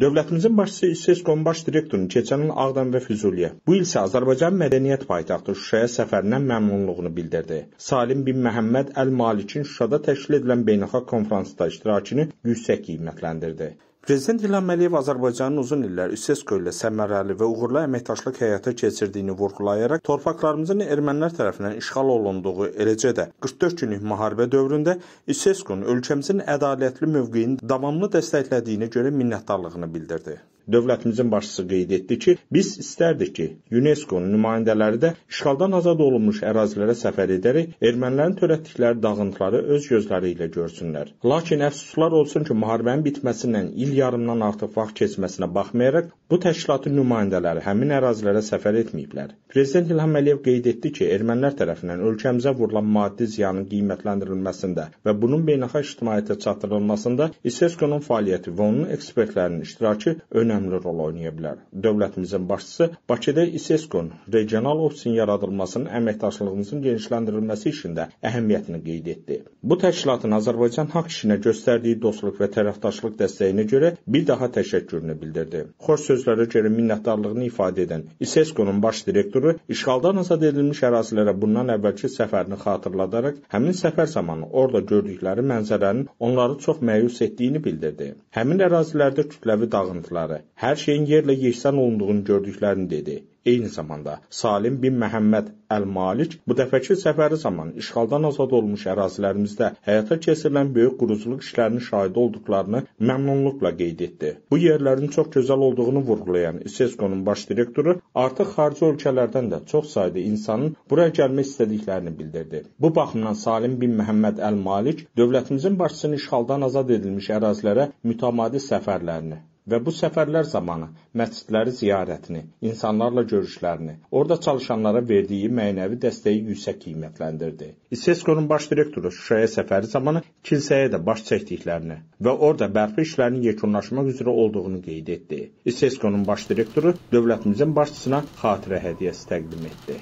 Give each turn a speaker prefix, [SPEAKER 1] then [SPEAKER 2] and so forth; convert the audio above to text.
[SPEAKER 1] Dövlətimizin başçısı İSESKO-nun baş direktorunun keçən il Ağdam və Füzuliyə, bu il isə Azərbaycan mədəniyyət paytaxtı Şuşaya səfərindən məmnunluğunu bildirdi. Salim bin Məhəmməd Əl Malikin Şuşada təşkil edilən beynəlxalq konfransda iştirakını yüksək qiymətləndirdi. Prezident İlham Əliyev Azərbaycanın uzun illər ÜSESKO ilə səmərəli və uğurlu əməkdaşlıq həyata keçirdiyini vurğulayaraq torpaqlarımızın ermənilər tərəfindən işğal olunduğu, eləcə də 44 günlük müharibə dövründə ÜSESKO-nun ölkəmizin ədalətli mövqeyini davamlı dəstəklədiyinə görə minnətdarlığını bildirdi. Dövlətimizin başçısı qeyd etdi ki, biz istərdik ki, UNESCO-nun nümayəndələri də işğaldan azad olunmuş ərazilərə səfər edərək ermənilərin törətdikləri dağıntıları öz gözləri ilə görsünlər. Lakin əfsuslar olsun ki, müharibənin bitməsindən il yarımdan artıq vaxt keçməsinə baxmayaraq Bu təşkilatın nümayəndələri həmin ərazilərə səfər etməyiblər. Prezident İlham Əliyev qeyd etdi ki, ermənilər tərəfindən ölkəmizə vurulan maddi ziyanın qiymətləndirilməsində və bunun beynəlxalq ictimaiyyətə çatdırılmasında İSESKO-nun fəaliyyəti və onun ekspertlərinin iştirakı önəmli rol oynaya bilər. Dövlətimizin başçısı Bakıda İSESKO-nun regional ofisin yaradılmasının əməkdaşlığımızın genişləndirilməsi işində əhəmiyyətini qeyd etdi. Bu təşkilatın Azərbaycan haqq işinə göstərdiyi dostluq və tərəfdaşlıq dəstəyinə görə bir daha təşəkkürünü bildirdi. Xoş söz sözlərə görə minnətdarlığını ifadə edən İSESCO-nun baş direktoru işğaldan azad edilmiş ərazilərə bundan əvvəlki səfərini xatırladaraq həmin səfər zamanı orada gördükləri mənzərənin onları çox məyus etdiyini bildirdi. Həmin ərazilərdə kütləvi dağıntıları, hər şeyin yerlə yeksan olunduğunu gördüklərini dedi. Eyni zamanda Salim bin Məhəmməd Əl-Malik bu dəfəki səfəri zamanı işğaldan azad olmuş ərazilərimizdə həyata keçirilən böyük quruculuq işlərinin şahidi olduqlarını məmnunluqla qeyd etdi. Bu yerlərin çox gözəl olduğunu vurğulayan UNESCO-nun baş direktoru artıq xarici ölkələrdən də çox sayda insanın buraya gəlmək istədiklərini bildirdi. Bu baxımdan Salim bin Məhəmməd Əl-Malik dövlətimizin başçısının işğaldan azad edilmiş ərazilərə mütəmadi səfərlərini və bu səfərlər zamanı məscidləri ziyarətini, insanlarla görüşlərini, orada çalışanlara verdiyi mənəvi dəstəyi yüksək qiymətləndirdi. İSESCO-nun baş direktoru Şuşaya səfəri zamanı kilsəyə də baş çəkdiklərini və orada bərpa işlərinin yekunlaşmaq üzrə olduğunu qeyd etdi. İSESCO-nun baş direktoru dövlətimizin başçısına xatirə hədiyyəsi təqdim etdi.